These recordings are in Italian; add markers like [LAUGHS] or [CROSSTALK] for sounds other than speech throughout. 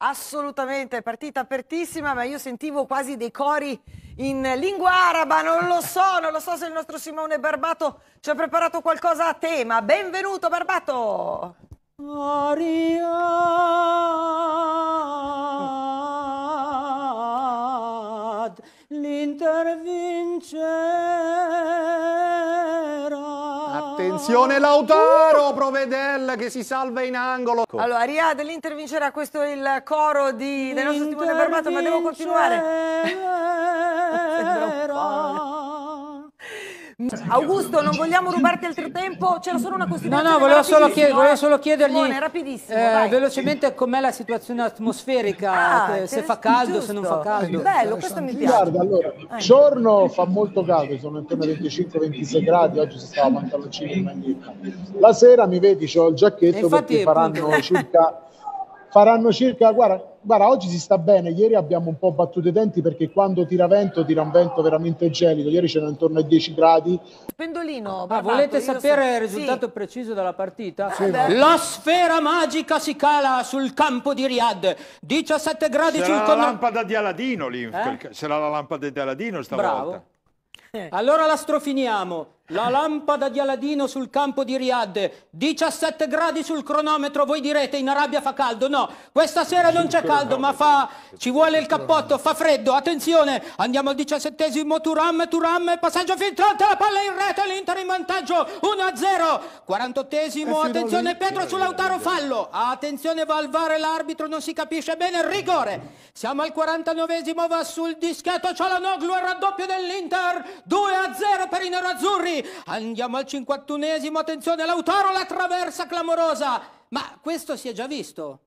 Assolutamente, è partita apertissima, ma io sentivo quasi dei cori in lingua araba, non lo so, non lo so se il nostro Simone Barbato ci ha preparato qualcosa a tema. Benvenuto Barbato! Ariad, mm. l'intervince Attenzione Lautaro, uh! Provedel che si salva in angolo. Allora, Riad, l'Inter vincerà questo è il coro di, del nostro timone barbato, ma devo continuare. Augusto, non vogliamo rubarti altro tempo, c'era solo una questione. No, no, volevo, solo, chied volevo solo, chiedergli Simone, eh, velocemente com'è la situazione atmosferica, ah, se fa caldo, giusto. se non fa caldo. Bello, questo mi piace. Guarda, allora, ecco. giorno fa molto caldo, sono intorno ai 25-26 gradi, oggi si stava mangiando cibo in maniera. La sera mi vedi, ho il giacchetto infatti, perché faranno appunto. circa faranno circa guarda, Guarda, oggi si sta bene, ieri abbiamo un po' battuto i denti perché quando tira vento, tira un vento veramente gelido, ieri c'erano intorno ai 10 gradi. Pendolino, ah, volete sapere so... il risultato sì. preciso della partita? Sì, la sfera magica si cala sul campo di Riyadh, 17 gradi circa... C'era la lampada di Aladino lì, eh? c'era la lampada di Aladino stavolta. Bravo. Eh. Allora la strofiniamo. La lampada di Aladino sul campo di Riyadh, 17 gradi sul cronometro, voi direte in Arabia fa caldo, no, questa sera non c'è caldo ma fa, ci vuole il cappotto, fa freddo, attenzione, andiamo al diciassettesimo, Turam, Turam, passaggio filtrante, la palla in rete, l'Inter in vantaggio, 1-0, 48esimo, eh, attenzione Pietro eh, sull'Autaro eh, fallo, attenzione va al VAR l'arbitro, non si capisce bene, rigore, siamo al 49esimo, va sul dischetto, c'è la Noglu, il raddoppio dell'Inter, 2-0 per i neroazzurri. Andiamo al 51esimo, attenzione, Lautaro la traversa clamorosa. Ma questo si è già visto.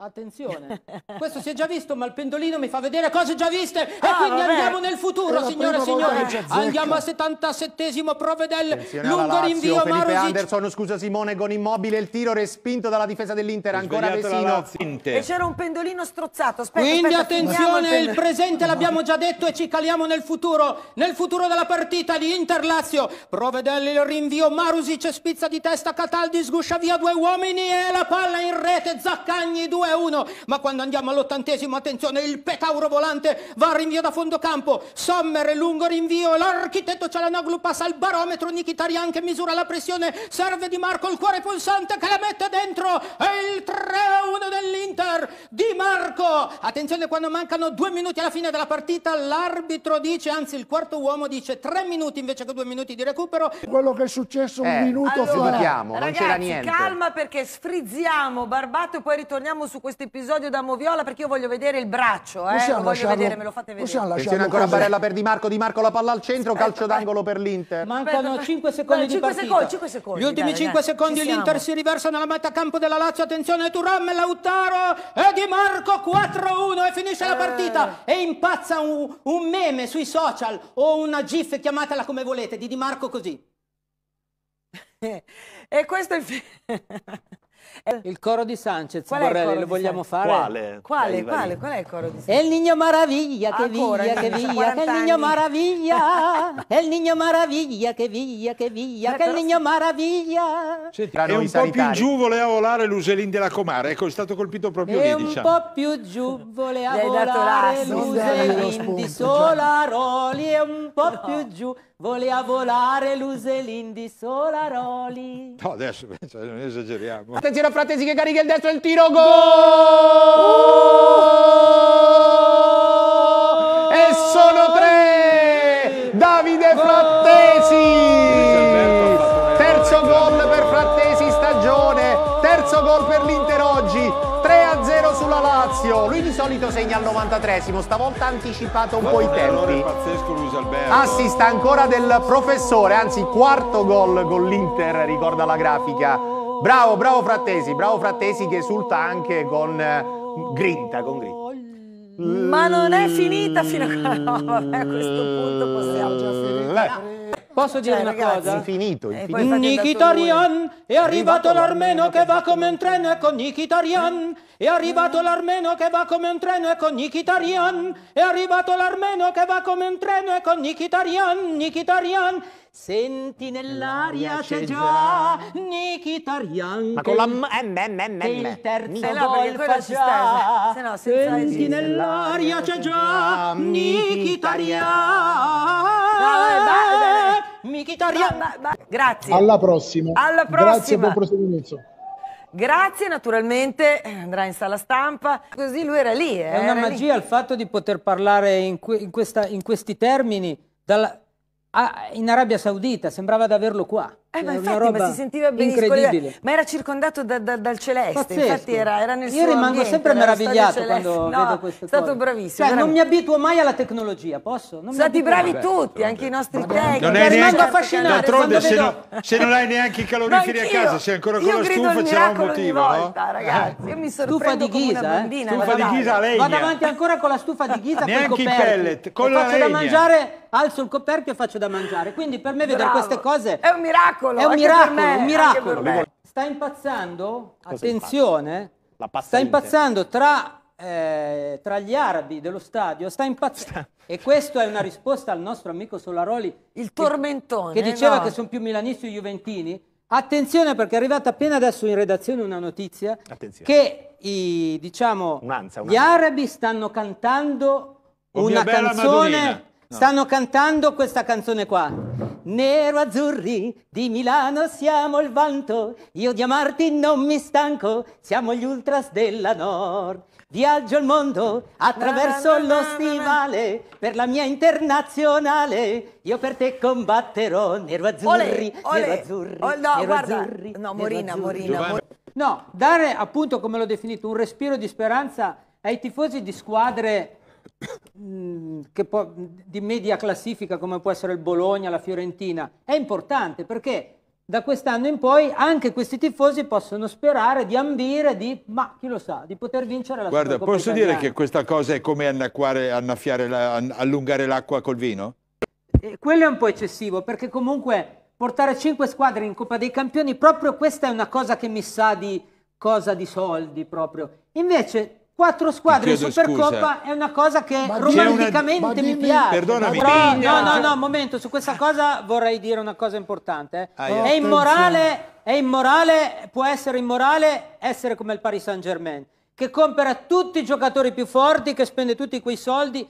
Attenzione, [LAUGHS] questo si è già visto, ma il pendolino mi fa vedere cose già viste e ah, quindi vabbè. andiamo nel futuro, signore e signori. Andiamo al 77esimo Provedel, Attenzione lungo rinvio Felipe Marusic. Anderson, scusa Simone, con immobile il tiro respinto dalla difesa dell'Inter, ancora Vesino. E c'era un pendolino strozzato, aspetta, Quindi aspetta, attenzione, il, il presente [LAUGHS] l'abbiamo già detto e ci caliamo nel futuro, nel futuro della partita di Inter-Lazio. Provedel il rinvio, Marusic spizza di testa, Cataldi sguscia via due uomini e la palla in rete, Zaccagni due è uno, ma quando andiamo all'ottantesimo, attenzione, il petauro volante va a rinvio da fondo campo, Sommer lungo rinvio, l'architetto Cialanoglu passa al barometro, Nikitarian che misura la pressione, serve Di Marco il cuore pulsante che la mette dentro, e il 3-1 a dell'Inter, Di Marco, attenzione quando mancano due minuti alla fine della partita, l'arbitro dice, anzi il quarto uomo dice tre minuti invece che due minuti di recupero. Quello che è successo un eh, minuto allora, fa. Allora, non c'era niente. calma perché sfrizziamo Barbato e poi ritorniamo su su questo episodio da Moviola perché io voglio vedere il braccio, eh. Possiamo lasciarlo- vedere, me lo fate vedere. possiamo lasciarlo ancora così. Barella per Di Marco, Di Marco la palla al centro, calcio d'angolo per l'Inter. Mancano Aspetta, 5 secondi dai, di partita. secondi, cinque secondi, Gli ultimi dai, 5 dai, secondi l'Inter si riversa nella metà campo della Lazio. Attenzione Turam, Lautaro e Di Marco 4-1 e finisce la eh. partita. E impazza un, un meme sui social o una gif, chiamatela come volete, di Di Marco così. [LAUGHS] E questo è il fi- [LAUGHS] Eh, il coro di Sanchez, Qual Borrelli, lo vogliamo Sanchez? fare? Quale? Quale, quale, qual è il coro di Sanchez? È il niño maraviglia che Ancora, via, che via, che il niño maraviglia, el [LAUGHS] niño maraviglia che via, che via, che il niño maraviglia. Senti, e un po' più in giù voleva volare l'Uselin della Comare, ecco, è stato colpito proprio e lì, diciamo. un po' più giù voleva volare l'Uselin di Solaroli, e un po' no. più giù voleva volare l'Uselin di Solaroli. No, adesso [LAUGHS] cioè, non esageriamo a Frattesi che carica il destro, e il tiro, gol! Oh! E sono tre! Davide Frattesi! Terzo gol per Frattesi stagione, terzo gol per l'Inter oggi, 3-0 sulla Lazio. Lui di solito segna al 93esimo, stavolta ha anticipato un po' i tempi. Pazzesco, Assista ancora del professore, anzi quarto gol con l'Inter, ricorda la grafica. Bravo, bravo Frattesi, bravo Frattesi che esulta anche con eh, grinta, con grinta. Ma non è finita fino a... No, vabbè, a questo punto possiamo già finire. Posso dire cioè, una cosa? Infinito, infinito. Eh, Nikitarian, è arrivato l'armeno che va come un treno e con Nikitarian è arrivato l'armeno che va come un treno e con Nikitarian. È arrivato l'armeno che va come un treno e con Nikitarian, Nikitarian. Senti nell'aria c'è già Nikitarian. Ma con la M, M, M, M. Il terzo eh no, gol fa Se no, Senti nell'aria c'è già Nikitarian. Nikitarian. Grazie. Alla prossima. Alla prossima. Grazie, buon proseguimento. Grazie, naturalmente eh, andrà in sala stampa, così lui era lì. Eh, è una magia lì. il fatto di poter parlare in, que in, questa, in questi termini dalla, a, in Arabia Saudita, sembrava di averlo qua. Eh, ma infatti, roba ma si sentiva benissimo. Cioè, ma era circondato da, da, dal celeste, Pazzesco. infatti era, era nel Io rimango ambiente, sempre meravigliato quando no, vedo queste cose. È cioè, stato bravissimo. Cioè, non mi abituo mai alla tecnologia, posso? Non Stati bravi Vabbè, tutti, anche i nostri tecnici. Non è rimango affascinato. D'altronde, se, no, se non hai neanche i caloriferi a casa, sei ancora con la stufa, c'era un motivo. Volta, no? ragazzi, io mi sorprendo stufa di Ghisa, come eh? Stufa di Ghisa a Vado avanti ancora con la stufa di Ghisa Neanche i pellet, con la legna. Faccio da mangiare, alzo il coperchio e faccio da mangiare. Quindi per me vedere queste cose... È un miracolo miracolo! È un miracolo, me, un miracolo. Sta impazzando, Cosa attenzione, eh. sta impazzando tra, eh, tra, gli arabi dello stadio, sta impazzando. E questa è una risposta al nostro amico Solaroli. Il tormentone. Che, che diceva no. che sono più milanisti o juventini. Attenzione perché è arrivata appena adesso in redazione una notizia Attenzione. che i, diciamo, un'anza, un'anza. gli arabi stanno cantando oh una canzone, no. stanno cantando questa canzone qua. Nero-azzurri di Milano siamo il vanto, io di amarti non mi stanco, siamo gli ultras della Nord. Viaggio il mondo attraverso lo stivale per la mia internazionale. Io per te combatterò nero-azzurri, nero-azzurri, oh, no, nero-azzurri. No, Morina, Morina. no, dare appunto, come l'ho definito, un respiro di speranza ai tifosi di squadre Mm, può, di media classifica come può essere il Bologna, la Fiorentina, è importante perché da quest'anno in poi anche questi tifosi possono sperare di ambire di, ma chi lo sa, di poter vincere la Guarda, posso italiana. dire che questa cosa è come annaffiare, la, allungare l'acqua col vino? E eh, quello è un po' eccessivo perché comunque portare cinque squadre in Coppa dei Campioni, proprio questa è una cosa che mi sa di cosa di soldi proprio. Invece quattro squadre in Supercoppa scusa. è una cosa che ma romanticamente una... mi piace. Perdonami. Però, no, no, no, momento, su questa cosa vorrei dire una cosa importante. Eh. è, immorale, è immorale, può essere immorale essere come il Paris Saint-Germain, che compra tutti i giocatori più forti, che spende tutti quei soldi.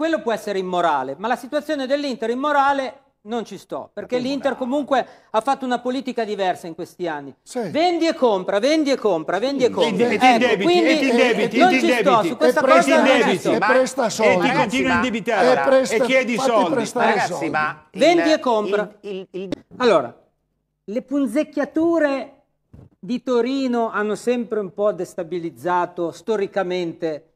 Quello può essere immorale, ma la situazione dell'Inter immorale non ci sto, perché l'Inter comunque ha fatto una politica diversa in questi anni. Sì. Vendi e compra, vendi e compra, vendi e compra. E ti ecco, indebiti, e ti eh, indebiti, non ci sto, su questa cosa non ci sto. E presta soldi. E ti continui a indebitare e chiedi soldi. Ragazzi, ma... Vendi e compra. Allora, le punzecchiature di Torino hanno sempre un po' destabilizzato storicamente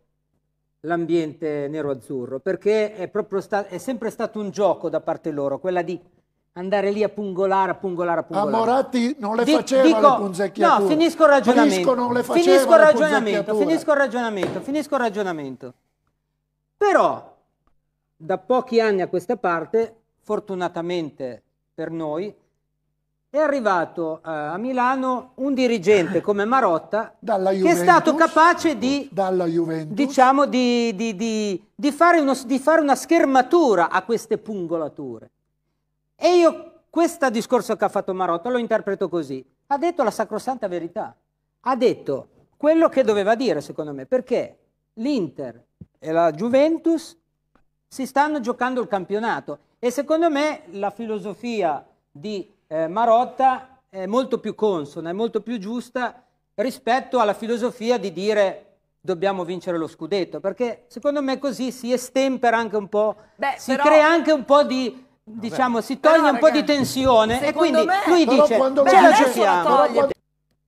l'ambiente nero-azzurro, perché è, sta- è, sempre stato un gioco da parte loro, quella di andare lì a pungolare, a pungolare, a pungolare. A Moratti non le faceva Dico, le punzecchiature. No, finisco il ragionamento. Finisco, finisco il ragionamento, finisco il ragionamento, finisco il ragionamento. Però, da pochi anni a questa parte, fortunatamente per noi, è arrivato eh, a Milano un dirigente [LAUGHS] come Marotta Juventus, che è stato capace di, diciamo, di, di, fare uno, di, fare una schermatura a queste pungolature. E io questo discorso che ha fatto Marotta lo interpreto così. Ha detto la sacrosanta verità. Ha detto quello che doveva dire, secondo me, perché l'Inter e la Juventus si stanno giocando il campionato e secondo me la filosofia di eh, Marotta è molto più consona, è molto più giusta rispetto alla filosofia di dire dobbiamo vincere lo scudetto, perché secondo me così si estempera anche un po', Beh, si però... crea anche un po' di diciamo, si toglie però, un ragazzi, po' di tensione e quindi me, lui dice ce siamo. giochiamo.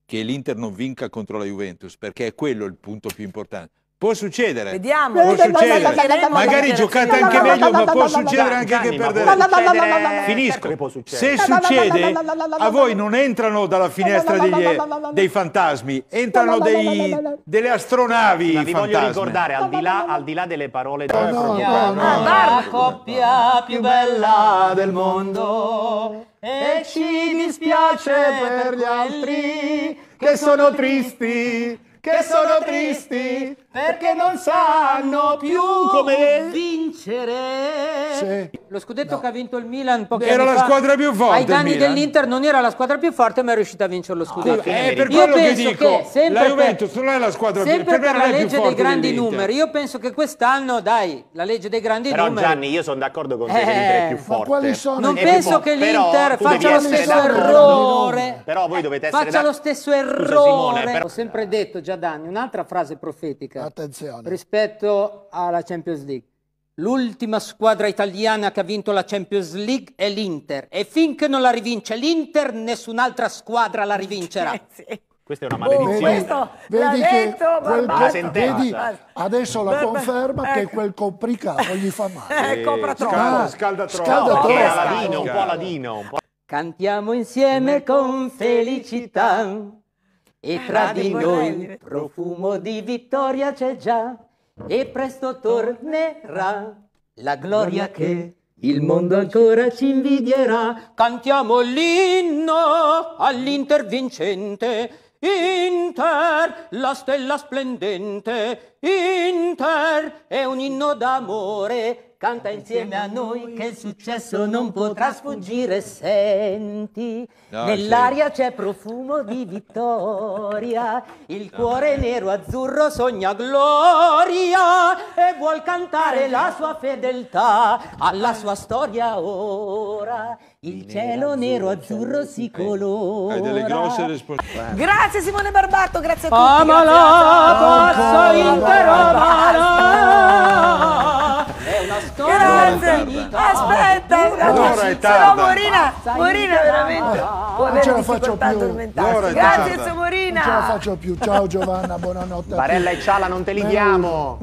Che l'Inter non vinca contro la Juventus, perché è quello il punto più importante Può succedere. Vediamo. Può succedere. Magari giocate anche meglio, ma può succedere anche che perdete. Finisco. Se succede, a voi non entrano dalla finestra degli, dei fantasmi, entrano dei, delle astronavi. vi voglio ricordare, al di, là, al di là delle parole del no, no, no, La coppia più bella del mondo e ci dispiace per gli altri che sono tristi che sono tristi perché non sanno più come vincere. Sì. Lo scudetto no. che ha vinto il Milan pochi era la fa, squadra più forte. Ai danni dell'Inter non era la squadra più forte, ma è riuscita a vincere lo scudetto. No, è per io quello che dico, che la Juventus per, non è la squadra più forte. Sempre la legge dei grandi numeri. Io penso che quest'anno, dai, la legge dei grandi però, numeri. Però Gianni, io sono d'accordo con te eh, che l'Inter è più forte. Non penso che l'Inter faccia lo stesso errore. Però voi dovete essere Faccia lo stesso errore. Ho sempre detto già da un'altra frase profetica Attenzione. rispetto alla Champions League. L'ultima squadra italiana che ha vinto la Champions League è l'Inter e finché non la rivince l'Inter nessun'altra squadra la rivincerà. [LAUGHS] Questa è una oh, maledizione. Oh, vedi, vedi che quel, la vedi, adesso la Barba, conferma ecco. che quel copricapo gli fa male. Eh, eh copra troppo. Ah, scalda, troppo. Scalda troppo. troppo. Aladino, un po' aladino. Un po'... Cantiamo insieme con felicità e ah, tra di noi profumo di vittoria c'è già e presto tornerà la gloria che il mondo ancora ci invidierà. Cantiamo l'inno all'intervincente. Inter, la stella splendente, Inter è un inno d'amore Canta insieme a noi che il successo non potrà sfuggire, senti. No, Nell'aria c'è profumo di vittoria, il cuore nero azzurro sogna gloria e vuol cantare la sua fedeltà alla sua storia ora. Il cielo nero azzurro si eh, colora. Hai delle grosse responsabilità. Grazie Simone Barbato, grazie a tutti. Amala, passo interromano. Grazie. Aspetta, allora No, Morina, Morina veramente. Non ce la faccio più. Grazie Morina. Non ce la faccio più. Ciao Giovanna, buonanotte. Barella e Ciala, non te li diamo.